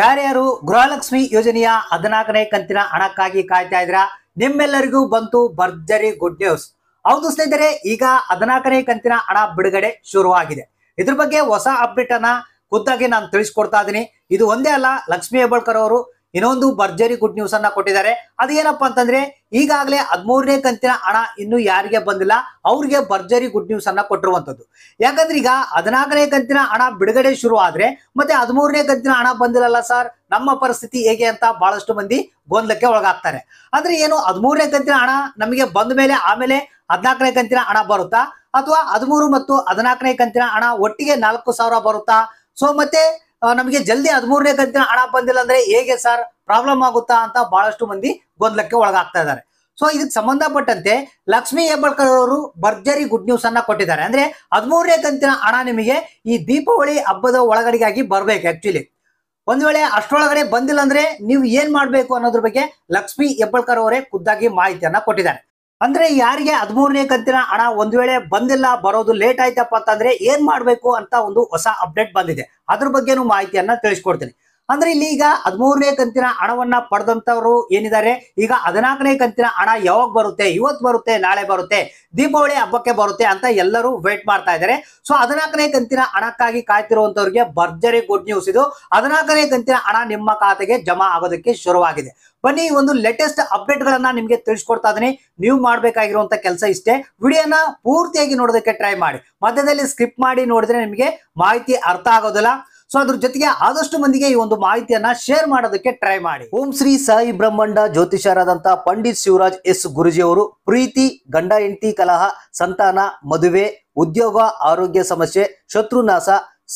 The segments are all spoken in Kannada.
ಯಾರ್ಯಾರು ಗೃಹಲಕ್ಷ್ಮಿ ಯೋಜನೆಯ ಹದಿನಾಲ್ಕನೇ ಕಂತಿನ ಹಣಕ್ಕಾಗಿ ಕಾಯ್ತಾ ಇದ್ರ ನಿಮ್ಮೆಲ್ಲರಿಗೂ ಬಂತು ಭರ್ಜರಿ ಗುಡ್ ನ್ಯೂಸ್ ಹೌದು ಸ್ನೇಹಿತರೆ ಈಗ ಹದಿನಾಲ್ಕನೇ ಕಂತಿನ ಹಣ ಬಿಡುಗಡೆ ಶುರುವಾಗಿದೆ ಇದ್ರ ಬಗ್ಗೆ ಹೊಸ ಅಪ್ಡೇಟ್ ಅನ್ನ ಖುದ್ದಾಗಿ ನಾನು ತಿಳಿಸ್ಕೊಡ್ತಾ ಇದ್ದೀನಿ ಇದು ಒಂದೇ ಅಲ್ಲ ಲಕ್ಷ್ಮೀ ಹೆಬ್ಬಾಳ್ಕರ್ ಅವರು ಇನ್ನೊಂದು ಭರ್ಜರಿ ಗುಡ್ ನ್ಯೂಸ್ ಅನ್ನ ಕೊಟ್ಟಿದ್ದಾರೆ ಅದೇನಪ್ಪಾ ಅಂತಂದ್ರೆ ಈಗಾಗಲೇ ಹದಿಮೂರನೇ ಕಂತಿನ ಹಣ ಇನ್ನು ಯಾರಿಗೆ ಬಂದಿಲ್ಲ ಅವ್ರಿಗೆ ಭರ್ಜರಿ ಗುಡ್ ನ್ಯೂಸ್ ಅನ್ನ ಕೊಟ್ಟಿರುವಂತದ್ದು ಯಾಕಂದ್ರೆ ಈಗ ಹದಿನಾಲ್ಕನೇ ಕಂತಿನ ಹಣ ಬಿಡುಗಡೆ ಶುರು ಆದ್ರೆ ಮತ್ತೆ ಹದಿಮೂರನೇ ಕಂತಿನ ಹಣ ಬಂದಿರಲ್ಲ ಸರ್ ನಮ್ಮ ಪರಿಸ್ಥಿತಿ ಹೇಗೆ ಅಂತ ಬಹಳಷ್ಟು ಮಂದಿ ಗೊಂದಲಕ್ಕೆ ಒಳಗಾಗ್ತಾರೆ ಅಂದ್ರೆ ಏನು ಹದಿಮೂರನೇ ಕಂತಿನ ಹಣ ನಮಗೆ ಬಂದ ಮೇಲೆ ಆಮೇಲೆ ಹದಿನಾಲ್ಕನೇ ಕಂತಿನ ಹಣ ಬರುತ್ತಾ ಅಥವಾ ಹದಿಮೂರು ಮತ್ತು ಹದಿನಾಲ್ಕನೇ ಕಂತಿನ ಹಣ ಒಟ್ಟಿಗೆ ನಾಲ್ಕು ಸಾವಿರ ಬರುತ್ತಾ ಸೊ ಮತ್ತೆ ನಮಗೆ ಜಲ್ದಿ ಹದಿಮೂರನೇ ಕಂತಿನ ಹಣ ಬಂದಿಲ್ಲ ಅಂದ್ರೆ ಹೇಗೆ ಸರ್ ಪ್ರಾಬ್ಲಮ್ ಆಗುತ್ತಾ ಅಂತ ಬಹಳಷ್ಟು ಮಂದಿ ಗೊಂದಲಕ್ಕೆ ಒಳಗಾಗ್ತಾ ಇದ್ದಾರೆ ಸೊ ಇದಕ್ಕೆ ಸಂಬಂಧಪಟ್ಟಂತೆ ಲಕ್ಷ್ಮೀ ಹೆಬ್ಬಳ್ಕರ್ ಅವರು ಭರ್ಜರಿ ಗುಡ್ ನ್ಯೂಸ್ ಅನ್ನ ಕೊಟ್ಟಿದ್ದಾರೆ ಅಂದ್ರೆ ಹದಿಮೂರನೇ ಕಂತಿನ ಹಣ ನಿಮಗೆ ಈ ದೀಪಾವಳಿ ಹಬ್ಬದ ಒಳಗಡೆಗಾಗಿ ಬರ್ಬೇಕು ಆಕ್ಚುಲಿ ಒಂದ್ ವೇಳೆ ಅಷ್ಟೊಳಗಡೆ ಬಂದಿಲ್ಲ ಅಂದ್ರೆ ನೀವು ಏನ್ ಮಾಡ್ಬೇಕು ಅನ್ನೋದ್ರ ಬಗ್ಗೆ ಲಕ್ಷ್ಮೀ ಹೆಬ್ಬಳ್ಕರ್ ಅವರೇ ಖುದ್ದಾಗಿ ಮಾಹಿತಿಯನ್ನ ಕೊಟ್ಟಿದ್ದಾರೆ ಅಂದ್ರೆ ಯಾರಿಗೆ ಹದಿಮೂರನೇ ಕಂತಿನ ಹಣ ಒಂದ್ ವೇಳೆ ಬಂದಿಲ್ಲ ಬರೋದು ಲೇಟ್ ಆಯ್ತಪ್ಪ ಅಂತಂದ್ರೆ ಏನ್ ಮಾಡ್ಬೇಕು ಅಂತ ಒಂದು ಹೊಸ ಅಪ್ಡೇಟ್ ಬಂದಿದೆ ಅದ್ರ ಬಗ್ಗೆನು ಮಾಹಿತಿಯನ್ನ ತಿಳಿಸ್ಕೊಡ್ತೀನಿ ಅಂದ್ರೆ ಇಲ್ಲಿ ಈಗ ಹದಿಮೂರನೇ ಕಂತಿನ ಹಣವನ್ನ ಪಡೆದಂತವರು ಏನಿದ್ದಾರೆ ಈಗ ಹದಿನಾಲ್ಕನೇ ಕಂತಿನ ಹಣ ಯಾವಾಗ ಬರುತ್ತೆ ಇವತ್ತು ಬರುತ್ತೆ ನಾಳೆ ಬರುತ್ತೆ ದೀಪಾವಳಿ ಹಬ್ಬಕ್ಕೆ ಬರುತ್ತೆ ಅಂತ ಎಲ್ಲರೂ ವೇಟ್ ಮಾಡ್ತಾ ಇದ್ದಾರೆ ಸೊ ಹದಿನಾಲ್ಕನೇ ಕಂತಿನ ಹಣಕ್ಕಾಗಿ ಕಾಯ್ತಿರುವಂತವ್ರಿಗೆ ಭರ್ಜರಿ ಗುಡ್ ನ್ಯೂಸ್ ಇದು ಹದಿನಾಲ್ಕನೇ ಕಂತಿನ ಹಣ ನಿಮ್ಮ ಖಾತೆಗೆ ಜಮಾ ಆಗೋದಕ್ಕೆ ಶುರುವಾಗಿದೆ ಬನ್ನಿ ಒಂದು ಲೇಟೆಸ್ಟ್ ಅಪ್ಡೇಟ್ ಗಳನ್ನ ನಿಮ್ಗೆ ತಿಳಿಸ್ಕೊಡ್ತಾ ಇದೀನಿ ನೀವು ಮಾಡ್ಬೇಕಾಗಿರುವಂತ ಕೆಲಸ ಇಷ್ಟೇ ವಿಡಿಯೋನ ಪೂರ್ತಿಯಾಗಿ ನೋಡೋದಕ್ಕೆ ಟ್ರೈ ಮಾಡಿ ಮಧ್ಯದಲ್ಲಿ ಸ್ಕಿಪ್ ಮಾಡಿ ನೋಡಿದ್ರೆ ನಿಮಗೆ ಮಾಹಿತಿ ಅರ್ಥ ಆಗೋದಿಲ್ಲ ಸೊ ಅದ್ರ ಜೊತೆಗೆ ಆದಷ್ಟು ಮಂದಿಗೆ ಈ ಒಂದು ಮಾಹಿತಿಯನ್ನ ಶೇರ್ ಮಾಡೋದಕ್ಕೆ ಟ್ರೈ ಮಾಡಿ ಓಂ ಶ್ರೀ ಸಾಯಿ ಬ್ರಹ್ಮಂಡ ಜ್ಯೋತಿಷರಾದಂತಹ ಪಂಡಿತ್ ಶಿವರಾಜ್ ಎಸ್ ಗುರುಜಿ ಅವರು ಪ್ರೀತಿ ಗಂಡ ಎಂಟಿ ಕಲಹ ಸಂತಾನ ಮದುವೆ ಉದ್ಯೋಗ ಆರೋಗ್ಯ ಸಮಸ್ಯೆ ಶತ್ರುನಾಶ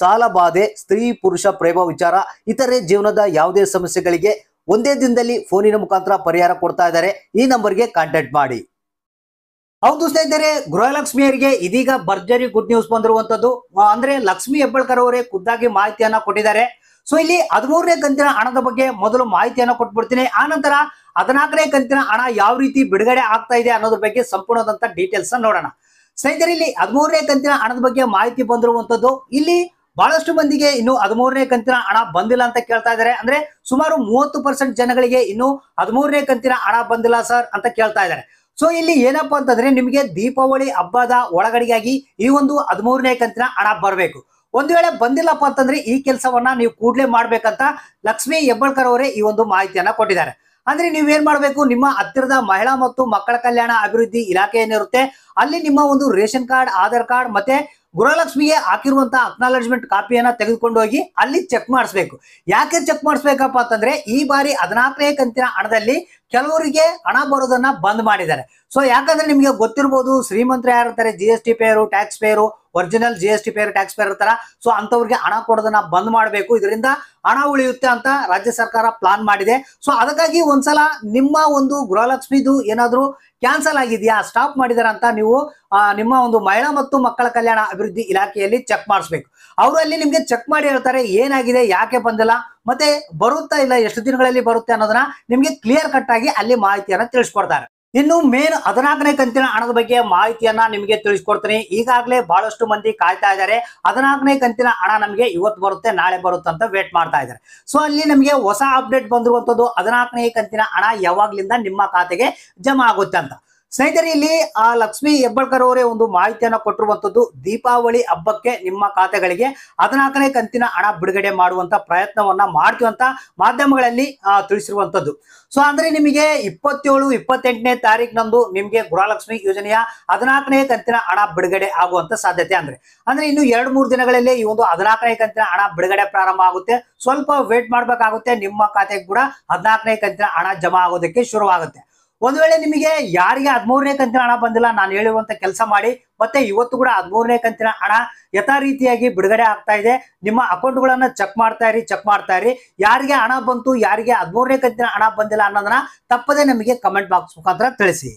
ಸಾಲ ಬಾಧೆ ಸ್ತ್ರೀ ಪುರುಷ ಪ್ರೇಮ ವಿಚಾರ ಇತರೆ ಜೀವನದ ಯಾವುದೇ ಸಮಸ್ಯೆಗಳಿಗೆ ಒಂದೇ ದಿನದಲ್ಲಿ ಫೋನಿನ ಮುಖಾಂತರ ಪರಿಹಾರ ಕೊಡ್ತಾ ಇದ್ದಾರೆ ಈ ನಂಬರ್ಗೆ ಕಾಂಟ್ಯಾಕ್ಟ್ ಮಾಡಿ ಹೌದು ಸ್ನೇಹಿತರೆ ಗೃಹಲಕ್ಷ್ಮಿಯರಿಗೆ ಇದೀಗ ಭರ್ಜರಿ ಗುಡ್ ನ್ಯೂಸ್ ಬಂದಿರುವಂತದ್ದು ಅಂದ್ರೆ ಲಕ್ಷ್ಮಿ ಹೆಬ್ಬಳ್ಕರ್ ಅವರೇ ಖುದ್ದಾಗಿ ಮಾಹಿತಿಯನ್ನ ಕೊಟ್ಟಿದ್ದಾರೆ ಸೊ ಇಲ್ಲಿ ಹದಿಮೂರನೇ ಕಂತಿನ ಹಣದ ಬಗ್ಗೆ ಮೊದಲು ಮಾಹಿತಿಯನ್ನ ಕೊಟ್ಬಿಡ್ತೀನಿ ಆ ನಂತರ ಹದಿನಾಲ್ಕನೇ ಕಂತಿನ ಹಣ ಯಾವ ರೀತಿ ಬಿಡುಗಡೆ ಆಗ್ತಾ ಇದೆ ಅನ್ನೋದ್ರ ಬಗ್ಗೆ ಸಂಪೂರ್ಣದಂತ ಡೀಟೇಲ್ಸ್ ನೋಡೋಣ ಸ್ನೇಹಿತರೆ ಇಲ್ಲಿ ಹದಿಮೂರನೇ ಕಂತಿನ ಹಣದ ಬಗ್ಗೆ ಮಾಹಿತಿ ಬಂದಿರುವಂತದ್ದು ಇಲ್ಲಿ ಬಹಳಷ್ಟು ಮಂದಿಗೆ ಇನ್ನು ಹದಿಮೂರನೇ ಕಂತಿನ ಹಣ ಬಂದಿಲ್ಲ ಅಂತ ಕೇಳ್ತಾ ಇದ್ದಾರೆ ಅಂದ್ರೆ ಸುಮಾರು ಮೂವತ್ತು ಪರ್ಸೆಂಟ್ ಜನಗಳಿಗೆ ಇನ್ನು ಹದಿಮೂರನೇ ಕಂತಿನ ಹಣ ಬಂದಿಲ್ಲ ಸರ್ ಅಂತ ಕೇಳ್ತಾ ಇದ್ದಾರೆ ಸೊ ಇಲ್ಲಿ ಏನಪ್ಪಾ ಅಂತಂದ್ರೆ ನಿಮಗೆ ದೀಪಾವಳಿ ಹಬ್ಬದ ಒಳಗಡೆಯಾಗಿ ಈ ಒಂದು ಹದಿಮೂರನೇ ಕಂತಿನ ಹಣ ಬರಬೇಕು ಒಂದು ವೇಳೆ ಬಂದಿಲ್ಲಪ್ಪ ಅಂತಂದ್ರೆ ಈ ಕೆಲಸವನ್ನ ನೀವು ಕೂಡಲೇ ಮಾಡ್ಬೇಕಂತ ಲಕ್ಷ್ಮೀ ಹೆಬ್ಬಳ್ಕರ್ ಅವರೇ ಈ ಒಂದು ಮಾಹಿತಿಯನ್ನ ಕೊಟ್ಟಿದ್ದಾರೆ ಅಂದ್ರೆ ಏನ್ ಮಾಡ್ಬೇಕು ನಿಮ್ಮ ಹತ್ತಿರದ ಮಹಿಳಾ ಮತ್ತು ಮಕ್ಕಳ ಕಲ್ಯಾಣ ಅಭಿವೃದ್ಧಿ ಇಲಾಖೆ ಏನಿರುತ್ತೆ ಅಲ್ಲಿ ನಿಮ್ಮ ಒಂದು ರೇಷನ್ ಕಾರ್ಡ್ ಆಧಾರ್ ಕಾರ್ಡ್ ಮತ್ತೆ ಗೃಹಲಕ್ಷ್ಮಿಗೆ ಹಾಕಿರುವಂತ ಅಕ್ನಾಲಜ್ಮೆಂಟ್ ಕಾಪಿಯನ್ನ ತೆಗೆದುಕೊಂಡು ಹೋಗಿ ಅಲ್ಲಿ ಚೆಕ್ ಮಾಡಿಸ್ಬೇಕು ಯಾಕೆ ಚೆಕ್ ಮಾಡಿಸ್ಬೇಕಪ್ಪ ಅಂತಂದ್ರೆ ಈ ಬಾರಿ ಹದಿನಾಲ್ಕನೇ ಕಂತಿನ ಹಣದಲ್ಲಿ ಕೆಲವರಿಗೆ ಹಣ ಬರೋದನ್ನ ಬಂದ್ ಮಾಡಿದ್ದಾರೆ ಸೊ ಯಾಕಂದ್ರೆ ನಿಮಗೆ ಗೊತ್ತಿರ್ಬೋದು ಶ್ರೀಮಂತರು ಯಾರು ಇರ್ತಾರೆ G S T payer tax payer original G S T payer tax payer ಇರ್ತಾರ ಸೊ ಅಂತವ್ರಿಗೆ ಹಣ ಕೊಡೋದನ್ನ ಬಂದ್ ಮಾಡಬೇಕು ಇದರಿಂದ ಹಣ ಉಳಿಯುತ್ತೆ ಅಂತ ರಾಜ್ಯ ಸರ್ಕಾರ ಪ್ಲಾನ್ ಮಾಡಿದೆ ಸೊ ಅದಕ್ಕಾಗಿ ಒಂದ್ಸಲ ನಿಮ್ಮ ಒಂದು ಗೃಹಲಕ್ಷ್ಮಿದು ಏನಾದ್ರು ಕ್ಯಾನ್ಸಲ್ ಆಗಿದೆಯಾ ಸ್ಟಾಪ್ ಮಾಡಿದಾರ ಅಂತ ನೀವು ನಿಮ್ಮ ಒಂದು ಮಹಿಳಾ ಮತ್ತು ಮಕ್ಕಳ ಕಲ್ಯಾಣ ಅಭಿವೃದ್ಧಿ ಇಲಾಖೆಯಲ್ಲಿ ಚೆಕ್ ಮಾಡಿಸ್ಬೇಕು ಅವರು ಅಲ್ಲಿ ನಿಮ್ಗೆ ಚೆಕ್ ಮಾಡಿ ಹೇಳ್ತಾರೆ ಏನಾಗಿದೆ ಯಾಕೆ ಬಂದಿಲ್ಲ ಮತ್ತೆ ಬರುತ್ತಾ ಇಲ್ಲ ಎಷ್ಟು ದಿನಗಳಲ್ಲಿ ಬರುತ್ತೆ ಅನ್ನೋದನ್ನ ನಿಮ್ಗೆ ಕ್ಲಿಯರ್ ಕಟ್ ಆಗಿ ಅಲ್ಲಿ ಮಾಹಿತಿಯನ್ನ ತಿಳಿಸ್ಕೊಡ್ತಾರೆ ಇನ್ನು ಮೇನ್ ಹದಿನಾಲ್ಕನೇ ಕಂತಿನ ಹಣದ ಬಗ್ಗೆ ಮಾಹಿತಿಯನ್ನ ನಿಮಗೆ ತಿಳಿಸ್ಕೊಡ್ತೀನಿ ಈಗಾಗಲೇ ಬಹಳಷ್ಟು ಮಂದಿ ಕಾಯ್ತಾ ಇದ್ದಾರೆ ಹದಿನಾಲ್ಕನೇ ಕಂತಿನ ಹಣ ನಮಗೆ ಇವತ್ತು ಬರುತ್ತೆ ನಾಳೆ ಬರುತ್ತೆ ಅಂತ ವೇಟ್ ಮಾಡ್ತಾ ಇದ್ದಾರೆ ಸೊ ಅಲ್ಲಿ ನಮಗೆ ಹೊಸ ಅಪ್ಡೇಟ್ ಬಂದಿರುವಂತದ್ದು ಹದಿನಾಲ್ಕನೇ ಕಂತಿನ ಹಣ ಯಾವಾಗ್ಲಿಂದ ನಿಮ್ಮ ಖಾತೆಗೆ ಜಮಾ ಆಗುತ್ತೆ ಅಂತ ಸ್ನೇಹಿತರೆ ಇಲ್ಲಿ ಆ ಲಕ್ಷ್ಮಿ ಹೆಬ್ಬಳ್ಕರ್ ಅವರೇ ಒಂದು ಮಾಹಿತಿಯನ್ನು ಕೊಟ್ಟಿರುವಂತದ್ದು ದೀಪಾವಳಿ ಹಬ್ಬಕ್ಕೆ ನಿಮ್ಮ ಖಾತೆಗಳಿಗೆ ಹದಿನಾಲ್ಕನೇ ಕಂತಿನ ಹಣ ಬಿಡುಗಡೆ ಮಾಡುವಂತ ಪ್ರಯತ್ನವನ್ನ ಮಾಡ್ತೀವಂತ ಅಂತ ಮಾಧ್ಯಮಗಳಲ್ಲಿ ತಿಳಿಸಿರುವಂತದ್ದು ಸೊ ಅಂದ್ರೆ ನಿಮಗೆ ಇಪ್ಪತ್ತೇಳು ಇಪ್ಪತ್ತೆಂಟನೇ ತಾರೀಕಿನಂದು ನಿಮ್ಗೆ ಗೃಹಲಕ್ಷ್ಮಿ ಯೋಜನೆಯ ಹದಿನಾಲ್ಕನೇ ಕಂತಿನ ಹಣ ಬಿಡುಗಡೆ ಆಗುವಂತ ಸಾಧ್ಯತೆ ಅಂದ್ರೆ ಅಂದ್ರೆ ಇನ್ನು ಎರಡು ಮೂರು ದಿನಗಳಲ್ಲಿ ಈ ಒಂದು ಹದಿನಾಲ್ಕನೇ ಕಂತಿನ ಹಣ ಬಿಡುಗಡೆ ಪ್ರಾರಂಭ ಆಗುತ್ತೆ ಸ್ವಲ್ಪ ವೇಟ್ ಮಾಡಬೇಕಾಗುತ್ತೆ ನಿಮ್ಮ ಖಾತೆಗೆ ಕೂಡ ಹದಿನಾಲ್ಕನೇ ಕಂತಿನ ಹಣ ಜಮಾ ಆಗೋದಕ್ಕೆ ಶುರುವಾಗುತ್ತೆ ಒಂದು ವೇಳೆ ನಿಮಗೆ ಯಾರಿಗೆ ಹದಿಮೂರನೇ ಕಂತಿನ ಹಣ ಬಂದಿಲ್ಲ ನಾನು ಹೇಳಿರುವಂತ ಕೆಲಸ ಮಾಡಿ ಮತ್ತೆ ಇವತ್ತು ಕೂಡ ಹದಿಮೂರನೇ ಕಂತಿನ ಹಣ ಯಥಾ ರೀತಿಯಾಗಿ ಬಿಡುಗಡೆ ಆಗ್ತಾ ಇದೆ ನಿಮ್ಮ ಅಕೌಂಟ್ಗಳನ್ನ ಚೆಕ್ ಮಾಡ್ತಾ ಇರಿ ಚೆಕ್ ಮಾಡ್ತಾ ಇರಿ ಯಾರಿಗೆ ಹಣ ಬಂತು ಯಾರಿಗೆ ಹದಿಮೂರನೇ ಕಂತಿನ ಹಣ ಬಂದಿಲ್ಲ ಅನ್ನೋದನ್ನ ತಪ್ಪದೆ ನಮಗೆ ಕಮೆಂಟ್ ಬಾಕ್ಸ್ ಮುಖಾಂತರ ತಿಳಿಸಿ